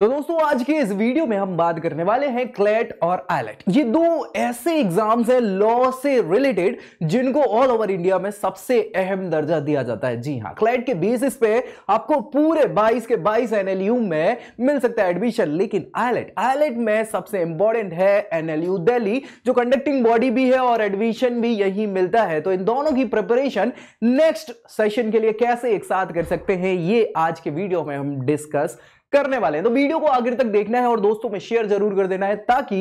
तो दोस्तों आज के इस वीडियो में हम बात करने वाले हैं क्लेट और आईलेट ये दो ऐसे एग्जाम्स हैं लॉ से रिलेटेड जिनको ऑल ओवर इंडिया में सबसे अहम दर्जा दिया जाता है जी हाँ क्लेट के बेसिस पे आपको पूरे 22 के 22 एनएलयू में मिल सकता है एडमिशन लेकिन आईलेट आईलेट में सबसे इंपॉर्टेंट है एनएलयू दिल्ली जो कंडक्टिंग बॉडी भी है और एडमिशन भी यही मिलता है तो इन दोनों की प्रिपरेशन नेक्स्ट सेशन के लिए कैसे एक साथ कर सकते हैं ये आज के वीडियो में हम डिस्कस करने वाले हैं तो वीडियो को आखिर तक देखना है और दोस्तों में शेयर जरूर कर देना है ताकि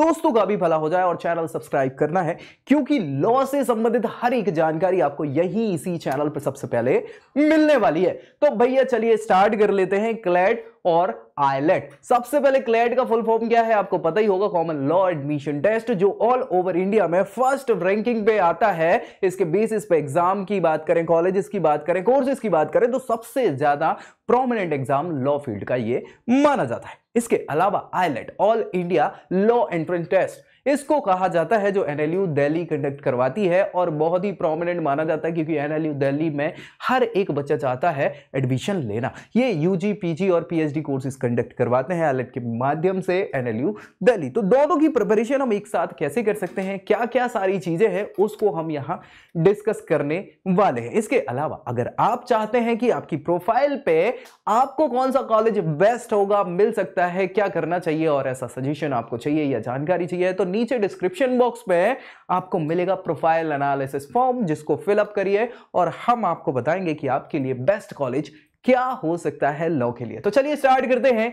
दोस्तों का भी भला हो जाए और चैनल सब्सक्राइब करना है क्योंकि लॉ से संबंधित हर एक जानकारी आपको यही इसी चैनल पर सबसे पहले मिलने वाली है तो भैया चलिए स्टार्ट कर लेते हैं क्लैट और आईलेट सबसे पहले क्लेट का फुल फॉर्म क्या है आपको पता ही होगा कॉमन लॉ एडमिशन टेस्ट जो ऑल ओवर इंडिया में फर्स्ट रैंकिंग पे आता है इसके बेसिस पे एग्जाम की बात करें कॉलेजेस की बात करें कोर्सेज की बात करें तो सबसे ज्यादा प्रोमिनेंट एग्जाम लॉ फील्ड का ये माना जाता है इसके अलावा AILET all India law entrance test इसको कहा जाता है जो एनएलयू दिल्ली कंडक्ट करवाती है और बहुत ही प्रोमिनेंट माना जाता है क्योंकि एनएलयू दिल्ली में हर एक बच्चा चाहता है एडमिशन लेना ये यूजी पीजी और पीएचडी कोर्सेज कंडक्ट करवाते हैं एलेट के माध्यम से एनएलयू दिल्ली तो दोनों की प्रिपरेशन हम एक साथ कैसे कर सकते हैं क्या क्या सारी चीजें हैं उसको हम यहाँ डिस्कस करने वाले हैं इसके अलावा अगर आप चाहते हैं कि आपकी प्रोफाइल पे आपको कौन सा कॉलेज बेस्ट होगा मिल सकता है क्या करना चाहिए और ऐसा सजेशन आपको चाहिए या जानकारी चाहिए तो नीचे डिस्क्रिप्शन बॉक्स में आपको मिलेगा प्रोफाइल एनालिसिस फॉर्म जिसको फिलअप करिए और हम आपको बताएंगे कि आपके लिए बेस्ट कॉलेज क्या हो सकता है लॉ के लिए तो चलिए स्टार्ट करते हैं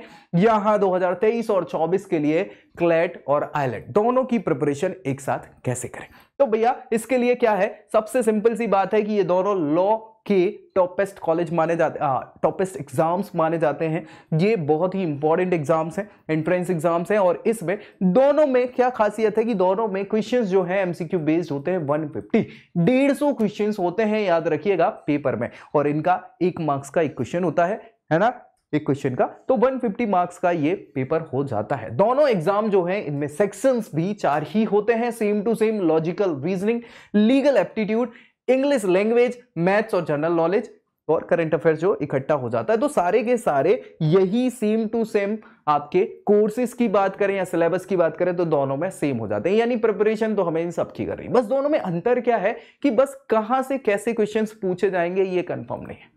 यहां 2023 और 24 के लिए क्लेट और आइलेट दोनों की प्रिपरेशन एक साथ कैसे करें तो भैया इसके लिए क्या है सबसे सिंपल सी बात है कि ये दोनों लॉ के टॉपेस्ट कॉलेज माने जाते टॉपेस्ट एग्ज़ाम्स माने जाते हैं ये बहुत ही इंपॉर्टेंट एग्ज़ाम्स हैं एंट्रेंस एग्ज़ाम्स हैं और इसमें दोनों में क्या खासियत है कि दोनों में क्वेश्चंस जो हैं एमसीक्यू बेस्ड होते हैं 150 फिफ्टी डेढ़ सौ क्वेश्चन होते हैं याद रखिएगा पेपर में और इनका एक मार्क्स का एक क्वेश्चन होता है है ना एक क्वेश्चन का तो 150 मार्क्स का ये पेपर हो जाता है दोनों एग्जाम जो है इनमें सेक्शंस भी चार ही होते हैं same to same logical reasoning legal aptitude English language maths और जनरल नॉलेज और करंट अफेयर जो इकट्ठा हो जाता है तो सारे के सारे यही सेम टू सेम आपके कोर्सेज की बात करें या सिलेबस की बात करें तो दोनों में सेम हो जाते हैं यानी प्रिपरेशन तो हमें इन सब की कर रही है बस दोनों में अंतर क्या है कि बस कहां से कैसे क्वेश्चंस पूछे जाएंगे ये कंफर्म नहीं है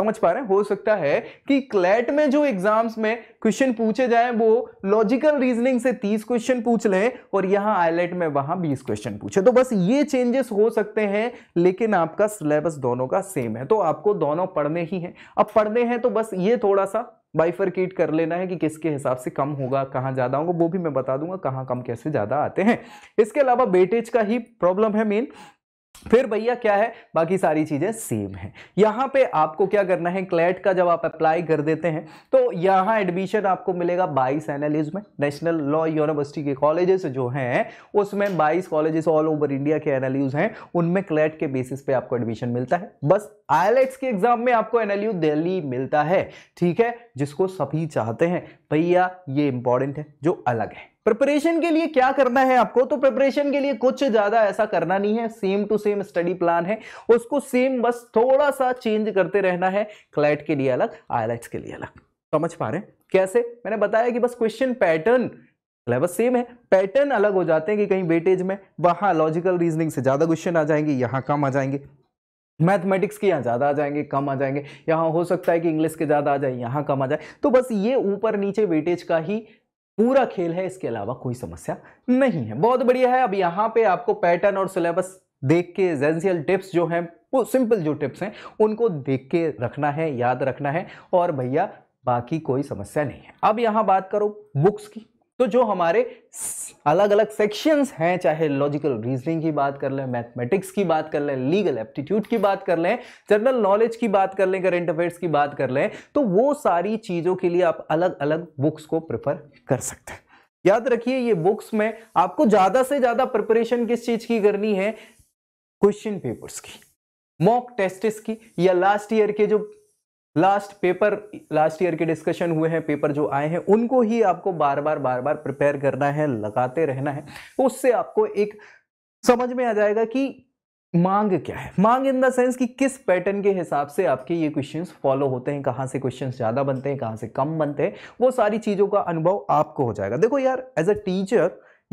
समझ पा रहे हैं हो सकता है कि क्लैट में जो एग्जाम्स में क्वेश्चन पूछे जाए वो लॉजिकल रीजनिंग से 30 क्वेश्चन पूछ लें और यहां आईलेट में वहां 20 क्वेश्चन पूछे तो बस ये चेंजेस हो सकते हैं लेकिन आपका सिलेबस दोनों का सेम है तो आपको दोनों पढ़ने ही हैं अब पढ़ने हैं तो बस ये थोड़ा सा बाइफरकेट कर लेना है कि किसके हिसाब से कम होगा कहाँ ज़्यादा होगा वो भी मैं बता दूंगा कहाँ कम कैसे ज़्यादा आते हैं इसके अलावा बेटेज का ही प्रॉब्लम है मेन फिर भैया क्या है बाकी सारी चीज़ें सेम है यहाँ पे आपको क्या करना है क्लैट का जब आप अप्लाई कर देते हैं तो यहाँ एडमिशन आपको मिलेगा बाईस एनालिस्ट में नेशनल लॉ यूनिवर्सिटी के कॉलेजेस जो हैं उसमें बाईस कॉलेजेस ऑल ओवर इंडिया के एनालिस्ट हैं उनमें क्लैट के बेसिस पे आपको एडमिशन मिलता है बस आई के एग्जाम में आपको एनएलयू दिल्ली मिलता है ठीक है जिसको सभी चाहते हैं भैया ये इंपॉर्टेंट है जो अलग है प्रिपरेशन के लिए क्या करना है आपको तो प्रिपरेशन के लिए कुछ ज्यादा ऐसा करना नहीं है same to same study plan है उसको सेम बस थोड़ा सा चेंज करते रहना है क्लैट के लिए अलग आई के लिए अलग समझ पा रहे हैं कैसे मैंने बताया कि बस क्वेश्चन पैटर्न बस सेम है पैटर्न अलग हो जाते हैं कि कहीं वेटेज में वहां लॉजिकल रीजनिंग से ज्यादा क्वेश्चन आ जाएंगे यहाँ कम आ जाएंगे मैथमेटिक्स के यहाँ ज़्यादा आ जाएंगे कम आ जाएंगे यहाँ हो सकता है कि इंग्लिश के ज़्यादा आ जाए यहाँ कम आ जाए तो बस ये ऊपर नीचे वेटेज का ही पूरा खेल है इसके अलावा कोई समस्या नहीं है बहुत बढ़िया है अब यहाँ पे आपको पैटर्न और सिलेबस देख के एजेंशियल टिप्स जो हैं वो सिंपल जो टिप्स हैं उनको देख के रखना है याद रखना है और भैया बाकी कोई समस्या नहीं है अब यहाँ बात करो बुक्स की तो जो हमारे अलग अलग सेक्शंस हैं चाहे लॉजिकल रीजनिंग की बात कर लें मैथमेटिक्स की बात कर लें लीगल एप्टीट्यूड की बात कर लें जनरल नॉलेज की बात कर लें करेंट अफेयर्स की बात कर लें तो वो सारी चीज़ों के लिए आप अलग अलग बुक्स को प्रेफर कर सकते हैं याद रखिए ये बुक्स में आपको ज़्यादा से ज़्यादा प्रिपरेशन किस चीज़ की करनी है क्वेश्चन पेपर्स की मॉक टेस्टिस की या लास्ट ईयर के जो लास्ट पेपर लास्ट ईयर के डिस्कशन हुए हैं पेपर जो आए हैं उनको ही आपको बार बार बार बार प्रिपेयर करना है लगाते रहना है उससे आपको एक समझ में आ जाएगा कि मांग क्या है मांग इन द सेंस कि किस पैटर्न के हिसाब से आपके ये क्वेश्चंस फॉलो होते हैं कहाँ से क्वेश्चंस ज़्यादा बनते हैं कहाँ से कम बनते हैं वो सारी चीज़ों का अनुभव आपको हो जाएगा देखो यार एज अ टीचर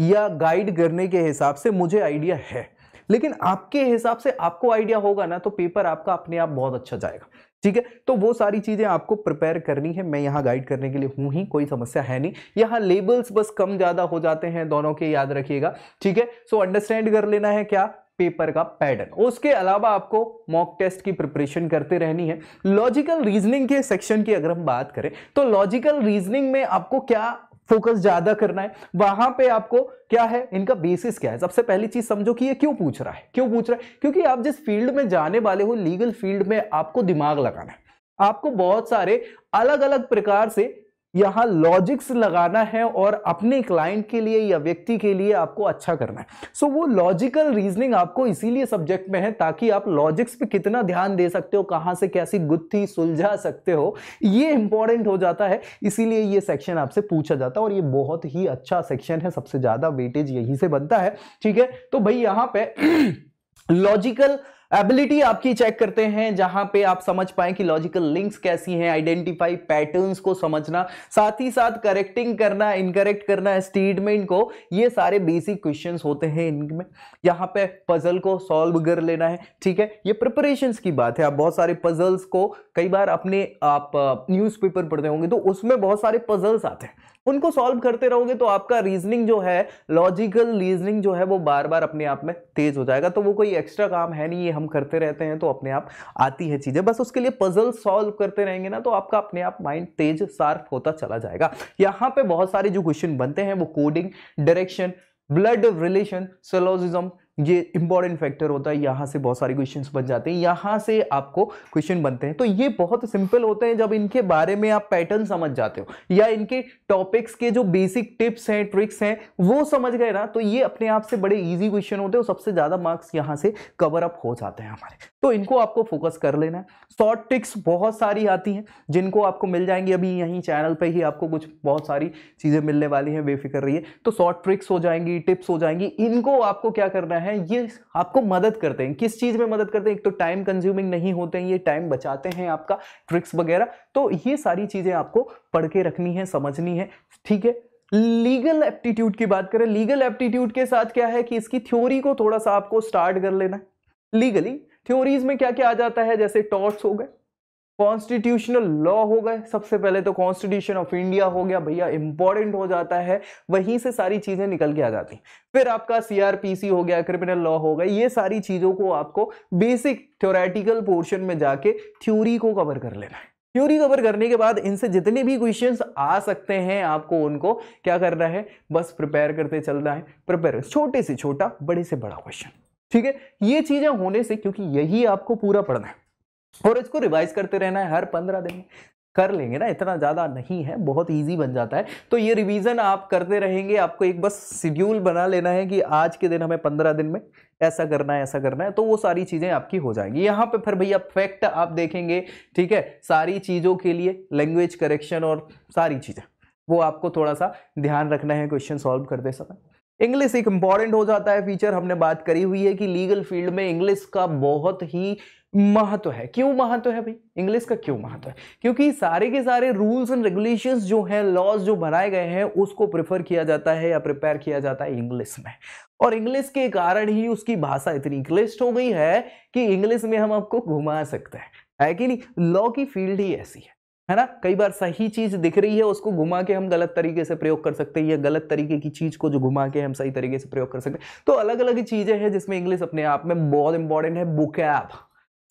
या गाइड करने के हिसाब से मुझे आइडिया है लेकिन आपके हिसाब से आपको आइडिया होगा ना तो पेपर आपका अपने आप बहुत अच्छा जाएगा ठीक है तो वो सारी चीज़ें आपको प्रिपेयर करनी है मैं यहाँ गाइड करने के लिए हूँ ही कोई समस्या है नहीं यहाँ लेबल्स बस कम ज़्यादा हो जाते हैं दोनों के याद रखिएगा ठीक है सो अंडरस्टैंड कर लेना है क्या पेपर का पैटर्न उसके अलावा आपको मॉक टेस्ट की प्रिपरेशन करते रहनी है लॉजिकल रीजनिंग के सेक्शन की अगर हम बात करें तो लॉजिकल रीजनिंग में आपको क्या फोकस ज्यादा करना है वहां पे आपको क्या है इनका बेसिस क्या है सबसे पहली चीज समझो कि ये क्यों पूछ रहा है क्यों पूछ रहा है क्योंकि आप जिस फील्ड में जाने वाले हो लीगल फील्ड में आपको दिमाग लगाना है आपको बहुत सारे अलग अलग प्रकार से यहाँ लॉजिक्स लगाना है और अपने क्लाइंट के लिए या व्यक्ति के लिए आपको अच्छा करना है सो so, वो लॉजिकल रीजनिंग आपको इसीलिए सब्जेक्ट में है ताकि आप लॉजिक्स पे कितना ध्यान दे सकते हो कहाँ से कैसी गुत्थी सुलझा सकते हो ये इंपॉर्टेंट हो जाता है इसीलिए ये सेक्शन आपसे पूछा जाता है और ये बहुत ही अच्छा सेक्शन है सबसे ज़्यादा वेटेज यही से बनता है ठीक है तो भाई यहाँ पे लॉजिकल एबिलिटी आपकी चेक करते हैं जहां पे आप समझ पाए कि लॉजिकल लिंक्स कैसी हैं आइडेंटिफाई पैटर्न्स को समझना साथ ही साथ करेक्टिंग करना इनकरेक्ट करना स्टेटमेंट को ये सारे बेसिक क्वेश्चन होते हैं इनमें यहाँ पे पजल को सॉल्व कर लेना है ठीक है ये प्रिपरेशन की बात है आप बहुत सारे पजल्स को कई बार अपने आप न्यूज़पेपर पढ़ते होंगे तो उसमें बहुत सारे पजल्स आते हैं उनको सॉल्व करते रहोगे तो आपका रीजनिंग जो है लॉजिकल रीजनिंग जो है वो बार बार अपने आप में तेज हो जाएगा तो वो कोई एक्स्ट्रा काम है नहीं ये हम करते रहते हैं तो अपने आप आती है चीज़ें बस उसके लिए पजल सॉल्व करते रहेंगे ना तो आपका अपने आप माइंड तेज सार्फ होता चला जाएगा यहाँ पे बहुत सारे जो क्वेश्चन बनते हैं वो coding direction blood relation syllogism ये इंपॉर्टेंट फैक्टर होता है यहाँ से बहुत सारे क्वेश्चन बन जाते हैं यहाँ से आपको क्वेश्चन बनते हैं तो ये बहुत सिंपल होते हैं जब इनके बारे में आप पैटर्न समझ जाते हो या इनके टॉपिक्स के जो बेसिक टिप्स हैं ट्रिक्स हैं वो समझ गए ना तो ये अपने आप से बड़े ईजी क्वेश्चन होते हैं और सबसे ज़्यादा मार्क्स यहाँ से कवर अप हो जाते हैं हमारे तो इनको आपको फोकस कर लेना है शॉर्ट ट्रिक्स बहुत सारी आती हैं जिनको आपको मिल जाएंगी अभी यहीं चैनल पे ही आपको कुछ बहुत सारी चीज़ें मिलने वाली हैं बेफिक्र रही है तो शॉर्ट ट्रिक्स हो जाएंगी टिप्स हो जाएंगी इनको आपको क्या करना है है ये आपको मदद करते हैं किस चीज़ में मदद करते हैं एक तो टाइम कंज्यूमिंग नहीं होते हैं ये टाइम बचाते हैं आपका ट्रिक्स वगैरह तो ये सारी चीज़ें आपको पढ़ के रखनी है समझनी है ठीक है लीगल एप्टीट्यूड की बात करें लीगल एप्टीट्यूड के साथ क्या है कि इसकी थ्योरी को थोड़ा सा आपको स्टार्ट कर लेना है लीगली थ्योरीज में क्या क्या आ जाता है जैसे टॉर्ट्स हो गए कॉन्स्टिट्यूशनल लॉ हो गए सबसे पहले तो कॉन्स्टिट्यूशन ऑफ इंडिया हो गया भैया इंपॉर्टेंट हो जाता है वहीं से सारी चीजें निकल के आ जाती फिर आपका सीआरपीसी हो गया क्रिमिनल लॉ हो गया ये सारी चीजों को आपको बेसिक थ्योरेटिकल पोर्शन में जाके थ्योरी को कवर कर लेना है थ्योरी कवर करने के बाद इनसे जितने भी क्वेश्चन आ सकते हैं आपको उनको क्या करना है बस प्रिपेयर करते चलना है प्रिपेयर छोटे से छोटा बड़े से बड़ा क्वेश्चन ठीक है ये चीजें होने से क्योंकि यही आपको पूरा पढ़ना है और इसको रिवाइज करते रहना है हर पंद्रह दिन कर लेंगे ना इतना ज़्यादा नहीं है बहुत इजी बन जाता है तो ये रिवीजन आप करते रहेंगे आपको एक बस शेड्यूल बना लेना है कि आज के दिन हमें पंद्रह दिन में ऐसा करना है ऐसा करना है तो वो सारी चीज़ें आपकी हो जाएंगी यहाँ पे फिर भैया फैक्ट आप देखेंगे ठीक है सारी चीज़ों के लिए लैंग्वेज करेक्शन और सारी चीज़ें वो आपको थोड़ा सा ध्यान रखना है क्वेश्चन सॉल्व करते समय इंग्लिश एक इंपॉर्टेंट हो जाता है फीचर हमने बात करी हुई है कि लीगल फील्ड में इंग्लिश का बहुत ही महत्व है क्यों महत्व है भाई इंग्लिश का क्यों महत्व है क्योंकि सारे के सारे रूल्स एंड रेगुलेशंस जो हैं लॉज जो बनाए गए हैं उसको प्रिफर किया जाता है या प्रिपेयर किया जाता है इंग्लिश में और इंग्लिश के कारण ही उसकी भाषा इतनी क्लिष्ट हो गई है कि इंग्लिश में हम आपको घुमा सकते हैं है कि नहीं लॉ की फील्ड ही ऐसी है है ना कई बार सही चीज दिख रही है उसको घुमा के हम गलत तरीके से प्रयोग कर सकते हैं या गलत तरीके की चीज को जो घुमा के हम सही तरीके से प्रयोग कर सकते हैं तो अलग अलग चीजें हैं जिसमें इंग्लिश अपने आप में बहुत इंपॉर्टेंट है बुक ऐप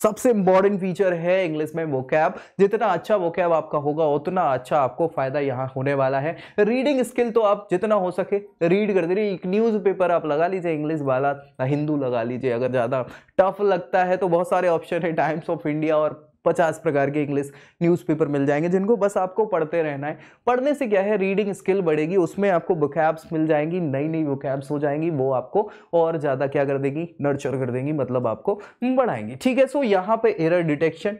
सबसे इंपॉर्टेंट फीचर है इंग्लिश में वो कैब जितना अच्छा वो कैब आपका होगा उतना अच्छा आपको फायदा यहाँ होने वाला है रीडिंग स्किल तो आप जितना हो सके रीड दे रही एक न्यूज़पेपर आप लगा लीजिए इंग्लिश वाला हिंदू लगा लीजिए अगर ज़्यादा टफ लगता है तो बहुत सारे ऑप्शन है टाइम्स ऑफ इंडिया और पचास प्रकार के इंग्लिश न्यूज़पेपर मिल जाएंगे जिनको बस आपको पढ़ते रहना है पढ़ने से क्या है रीडिंग स्किल बढ़ेगी उसमें आपको बुकैब्स मिल जाएंगी नई नई बुकैब्स हो जाएंगी वो आपको और ज़्यादा क्या कर देगी नर्चर कर देंगी मतलब आपको बढ़ाएंगी ठीक है सो यहाँ पे एरर डिटेक्शन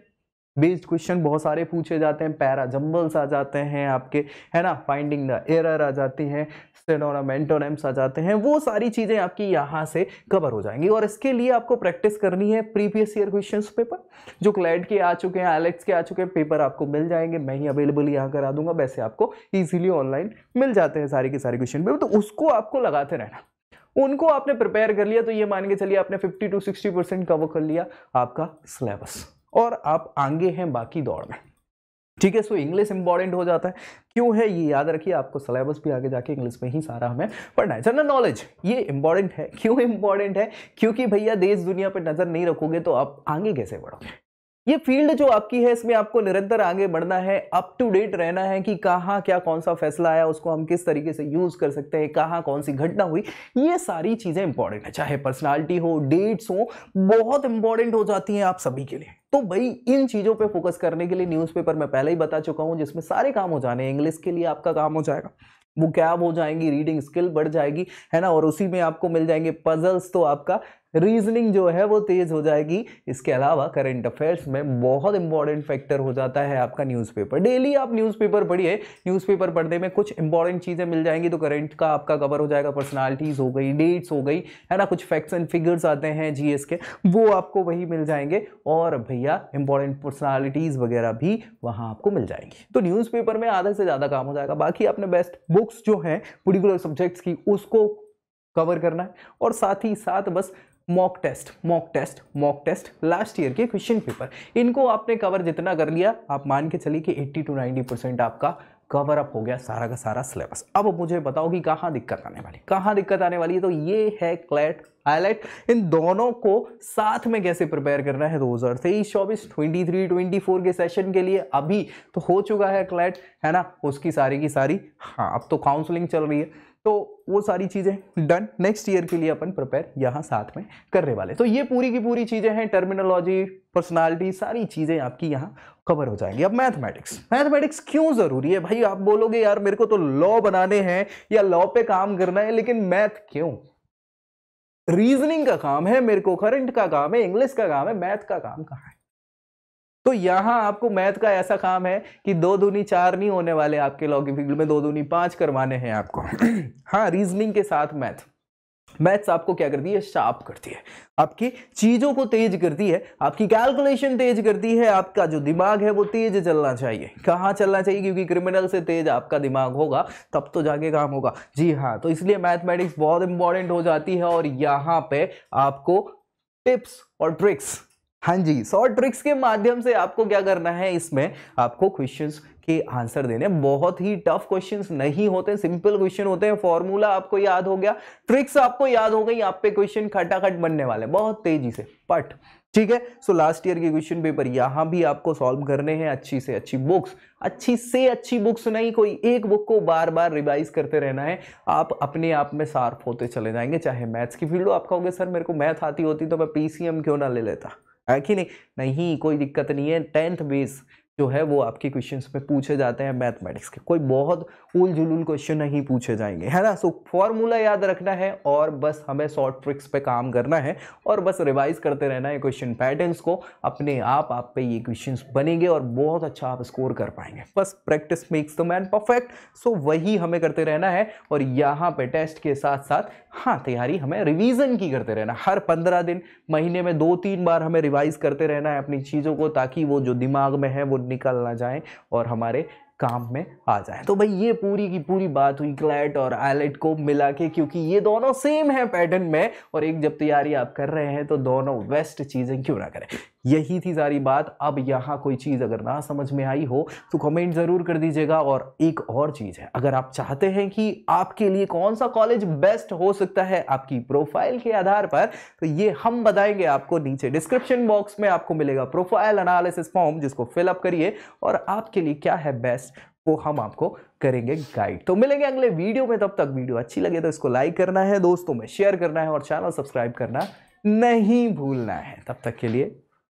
बेस्ड क्वेश्चन बहुत सारे पूछे जाते हैं पैरा जम्बल्स आ जाते हैं आपके है ना फाइंडिंग द एरर आ जाती है सेनोरामेंटोनेम्स आ जाते हैं वो सारी चीज़ें आपकी यहाँ से कवर हो जाएंगी और इसके लिए आपको प्रैक्टिस करनी है प्रीवियस ईयर क्वेश्चन पेपर जो क्लैड के आ चुके हैं एलेक्स के आ चुके हैं पेपर आपको मिल जाएंगे मैं ही अवेलेबल यहाँ करा दूंगा वैसे आपको ईजिली ऑनलाइन मिल जाते हैं सारे के सारे क्वेश्चन पेपर तो उसको आपको लगाते रहना उनको आपने प्रिपेयर कर लिया तो ये मान के चलिए आपने 50 टू 60 परसेंट कवर कर लिया आपका सिलेबस और आप आगे हैं बाकी दौड़ में ठीक है सो इंग्लिश इंपॉर्टेंट हो जाता है क्यों है ये याद रखिए आपको सिलेबस भी आगे जाके इंग्लिश में ही सारा हमें पढ़ना है जनरल नॉलेज ये इंपॉर्टेंट है क्यों इंपॉर्टेंट है क्योंकि भैया देश दुनिया पर नज़र नहीं रखोगे तो आप आगे कैसे बढ़ोगे ये फील्ड जो आपकी है इसमें आपको निरंतर आगे बढ़ना है अप टू डेट रहना है कि कहाँ क्या कौन सा फैसला आया उसको हम किस तरीके से यूज कर सकते हैं कहाँ कौन सी घटना हुई ये सारी चीज़ें इंपॉर्टेंट है चाहे पर्सनालिटी हो डेट्स हो बहुत इंपॉर्टेंट हो जाती हैं आप सभी के लिए तो भाई इन चीज़ों पे फोकस करने के लिए न्यूज़पेपर मैं पहले ही बता चुका हूँ जिसमें सारे काम हो जाने इंग्लिश के लिए आपका काम हो जाएगा वो कैब हो जाएंगी रीडिंग स्किल बढ़ जाएगी है ना और उसी में आपको मिल जाएंगे पजल्स तो आपका रीजनिंग जो है वो तेज़ हो जाएगी इसके अलावा करंट अफेयर्स में बहुत इंपॉर्टेंट फैक्टर हो जाता है आपका न्यूज़पेपर डेली आप न्यूज़पेपर पढ़िए न्यूज़पेपर पढ़ने में कुछ इंपॉर्टेंट चीज़ें मिल जाएंगी तो करंट का आपका कवर हो जाएगा पर्सनालिटीज़ हो गई डेट्स हो गई है ना कुछ फैक्ट्स एंड फिगर्स आते हैं जी के वो आपको वही मिल जाएंगे और भैया इंपॉर्टेंट पर्सनैलिटीज़ वगैरह भी वहाँ आपको मिल जाएंगी तो न्यूज़पेपर में आधे से ज़्यादा काम हो जाएगा बाकी आपने बेस्ट बुक्स जो हैं पर्टिकुलर सब्जेक्ट्स की उसको कवर करना है और साथ ही साथ बस mock test mock test mock test last year के क्वेश्चन पेपर इनको आपने कवर जितना कर लिया आप मान के चलिए कि 80 टू 90 परसेंट आपका कवर अप हो गया सारा का सारा सिलेबस अब मुझे बताओ कि कहाँ दिक्कत आने वाली कहाँ दिक्कत आने वाली है तो ये है क्लैट हाईलाइट इन दोनों को साथ में कैसे प्रिपेयर करना है दो हज़ार तेईस चौबीस ट्वेंटी थ्री ट्वेंटी फोर के सेशन के लिए अभी तो हो चुका है क्लैट है ना उसकी सारी की सारी हाँ अब तो काउंसलिंग चल रही है तो वो सारी चीज़ें डन नेक्स्ट ईयर के लिए अपन प्रिपेयर यहाँ साथ में करने वाले तो ये पूरी की पूरी चीज़ें हैं टर्मिनोलॉजी पर्सनालिटी सारी चीज़ें आपकी यहाँ कवर हो जाएंगी अब मैथमेटिक्स मैथमेटिक्स क्यों ज़रूरी है भाई आप बोलोगे यार मेरे को तो लॉ बनाने हैं या लॉ पे काम करना है लेकिन मैथ क्यों रीजनिंग का काम है मेरे को करंट का काम है इंग्लिश का काम है मैथ का काम कहाँ है तो यहाँ आपको मैथ का ऐसा काम है कि दो दूनी चार नहीं होने वाले आपके लॉगिक फील्ड में दो दूनी पाँच करवाने हैं आपको हाँ रीजनिंग के साथ मैथ मैथ्स आपको क्या करती है शार्प करती है आपकी चीज़ों को तेज करती है आपकी कैलकुलेशन तेज करती है आपका जो दिमाग है वो तेज चलना चाहिए कहाँ चलना चाहिए क्योंकि क्रिमिनल से तेज आपका दिमाग होगा तब तो जाके काम होगा जी हाँ तो इसलिए मैथमेटिक्स बहुत इंपॉर्टेंट हो जाती है और यहाँ पे आपको टिप्स और ट्रिक्स हाँ जी सौ ट्रिक्स के माध्यम से आपको क्या करना है इसमें आपको क्वेश्चंस के आंसर देने बहुत ही टफ क्वेश्चंस नहीं होते सिंपल क्वेश्चन होते हैं फॉर्मूला आपको याद हो गया ट्रिक्स आपको याद हो गई आप पे क्वेश्चन खटाखट बनने वाले बहुत तेजी से पट ठीक है सो लास्ट ईयर के क्वेश्चन पेपर यहाँ भी आपको सॉल्व करने हैं अच्छी से अच्छी बुक्स अच्छी से अच्छी बुक्स नहीं कोई एक बुक को बार बार रिवाइज करते रहना है आप अपने आप में सार्फ होते चले जाएंगे चाहे मैथ्स की फील्ड हो आप कहोगे सर मेरे को मैथ आती होती तो मैं पीसीएम क्यों ना ले लेता है कि नहीं नहीं कोई दिक्कत नहीं है टेंथ बेस जो है वो आपके क्वेश्चंस में पूछे जाते हैं मैथमेटिक्स के कोई बहुत उल जुलूल क्वेश्चन नहीं पूछे जाएंगे है ना सो फॉर्मूला याद रखना है और बस हमें शॉर्ट ट्रिक्स पे काम करना है और बस रिवाइज करते रहना है क्वेश्चन पैटर्न्स को अपने आप आप पे ये क्वेश्चन बनेंगे और बहुत अच्छा आप स्कोर कर पाएंगे बस practice makes the man perfect so वही हमें करते रहना है और यहाँ पर टेस्ट के साथ साथ हाँ तैयारी हमें रिवीजन की करते रहना हर पंद्रह दिन महीने में दो तीन बार हमें रिवाइज करते रहना है अपनी चीज़ों को ताकि वो जो दिमाग में है वो निकल ना जाए और हमारे काम में आ जाए तो भाई ये पूरी की पूरी बात हुई क्लैट और आइलेट को मिला के क्योंकि ये दोनों सेम है पैटर्न में और एक जब तैयारी आप कर रहे हैं तो दोनों वेस्ट चीज़ें क्यों ना करें यही थी सारी बात अब यहाँ कोई चीज़ अगर ना समझ में आई हो तो कमेंट ज़रूर कर दीजिएगा और एक और चीज़ है अगर आप चाहते हैं कि आपके लिए कौन सा कॉलेज बेस्ट हो सकता है आपकी प्रोफाइल के आधार पर तो ये हम बताएंगे आपको नीचे डिस्क्रिप्शन बॉक्स में आपको मिलेगा प्रोफाइल अनालिसिस फॉर्म जिसको फिलअप करिए और आपके लिए क्या है बेस्ट वो हम आपको करेंगे गाइड तो मिलेंगे अगले वीडियो में तब तक वीडियो अच्छी लगे तो इसको लाइक करना है दोस्तों में शेयर करना है और चैनल सब्सक्राइब करना नहीं भूलना है तब तक के लिए